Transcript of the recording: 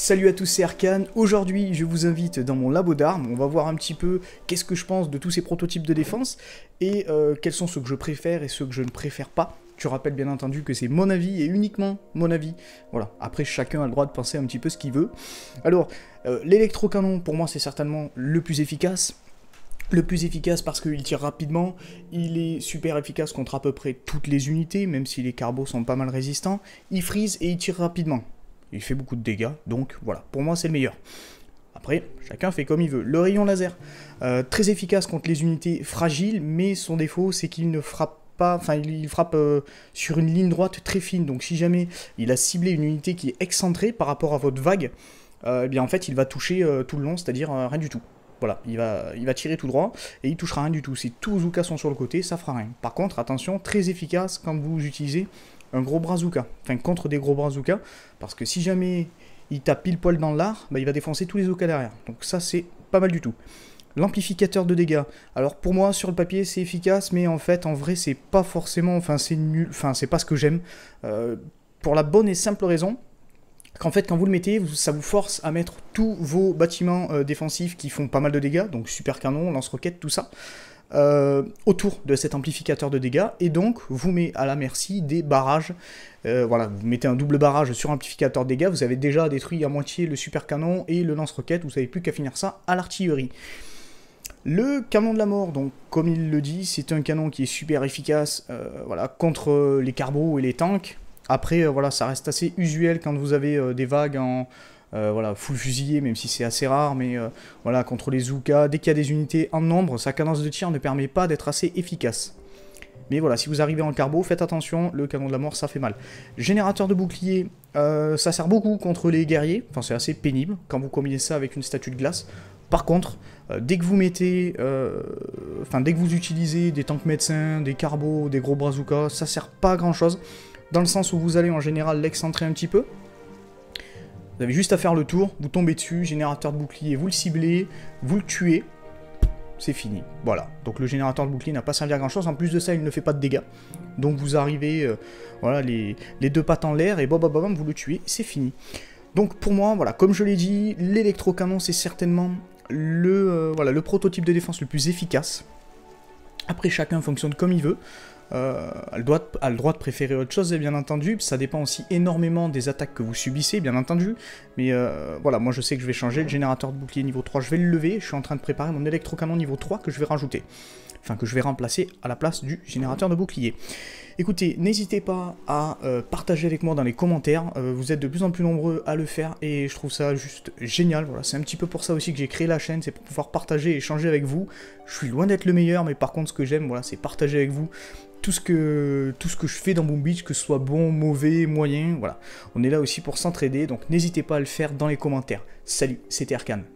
Salut à tous, c'est Arkane. Aujourd'hui, je vous invite dans mon labo d'armes. On va voir un petit peu qu'est-ce que je pense de tous ces prototypes de défense et euh, quels sont ceux que je préfère et ceux que je ne préfère pas. Tu rappelles bien entendu que c'est mon avis et uniquement mon avis. Voilà, après chacun a le droit de penser un petit peu ce qu'il veut. Alors, euh, l'électrocanon, pour moi, c'est certainement le plus efficace le plus efficace parce qu'il tire rapidement, il est super efficace contre à peu près toutes les unités, même si les carbos sont pas mal résistants, il freeze et il tire rapidement il fait beaucoup de dégâts, donc voilà, pour moi c'est le meilleur. Après, chacun fait comme il veut. Le rayon laser, euh, très efficace contre les unités fragiles, mais son défaut c'est qu'il ne frappe pas, enfin il frappe euh, sur une ligne droite très fine, donc si jamais il a ciblé une unité qui est excentrée par rapport à votre vague, euh, eh bien en fait il va toucher tout le long, c'est-à-dire rien du tout. Voilà, il va, il va tirer tout droit et il touchera rien du tout. Si tous Zuka sont sur le côté, ça fera rien. Par contre, attention, très efficace quand vous utilisez un gros brazuka, enfin contre des gros brazuka, parce que si jamais il tape pile poil dans l'art, bah, il va défoncer tous les Oka derrière. Donc ça c'est pas mal du tout. L'amplificateur de dégâts. Alors pour moi sur le papier c'est efficace, mais en fait en vrai c'est pas forcément, enfin c'est nul, enfin c'est pas ce que j'aime. Euh, pour la bonne et simple raison qu'en fait quand vous le mettez, ça vous force à mettre tous vos bâtiments euh, défensifs qui font pas mal de dégâts, donc super canon, lance-roquettes, tout ça. Euh, autour de cet amplificateur de dégâts et donc vous met à la merci des barrages. Euh, voilà, vous mettez un double barrage sur amplificateur de dégâts, vous avez déjà détruit à moitié le super canon et le lance-roquette, vous savez plus qu'à finir ça à l'artillerie. Le canon de la mort, donc comme il le dit, c'est un canon qui est super efficace euh, voilà, contre les carbos et les tanks. Après, voilà, ça reste assez usuel quand vous avez des vagues en, euh, voilà, full fusillé, même si c'est assez rare, mais euh, voilà, contre les Zoukas, dès qu'il y a des unités en nombre, sa cadence de tir ne permet pas d'être assez efficace. Mais voilà, si vous arrivez en carbo, faites attention, le canon de la mort, ça fait mal. Générateur de bouclier, euh, ça sert beaucoup contre les guerriers, enfin c'est assez pénible quand vous combinez ça avec une statue de glace. Par contre, dès que vous mettez, enfin dès que vous utilisez des tanks médecins, des carbos, des gros zoukas ça sert pas à grand chose, dans le sens où vous allez en général l'excentrer un petit peu, vous avez juste à faire le tour, vous tombez dessus, générateur de bouclier, vous le ciblez, vous le tuez, c'est fini. Voilà. Donc le générateur de bouclier n'a pas servi à grand chose. En plus de ça, il ne fait pas de dégâts. Donc vous arrivez, euh, voilà, les, deux pattes en l'air et bam bam vous le tuez, c'est fini. Donc pour moi, voilà, comme je l'ai dit, l'électrocanon c'est certainement le, euh, voilà, le prototype de défense le plus efficace. Après, chacun fonctionne comme il veut. Euh, elle a, le droit de, a, le droit de, préférer autre chose, et bien entendu. Ça dépend aussi énormément des attaques que vous subissez, bien entendu. Mais euh, voilà, moi je sais que je vais changer. Le générateur de bouclier niveau 3, je vais le lever. Je suis en train de préparer mon électrocanon niveau 3 que je vais rajouter enfin que je vais remplacer à la place du générateur de bouclier. Écoutez, n'hésitez pas à euh, partager avec moi dans les commentaires. Euh, vous êtes de plus en plus nombreux à le faire et je trouve ça juste génial. Voilà, c'est un petit peu pour ça aussi que j'ai créé la chaîne, c'est pour pouvoir partager et échanger avec vous. Je suis loin d'être le meilleur, mais par contre, ce que j'aime, voilà, c'est partager avec vous tout ce que tout ce que je fais dans Boom Beach, que ce soit bon, mauvais, moyen. Voilà, on est là aussi pour s'entraider. Donc n'hésitez pas à le faire dans les commentaires. Salut, c'était Erkan.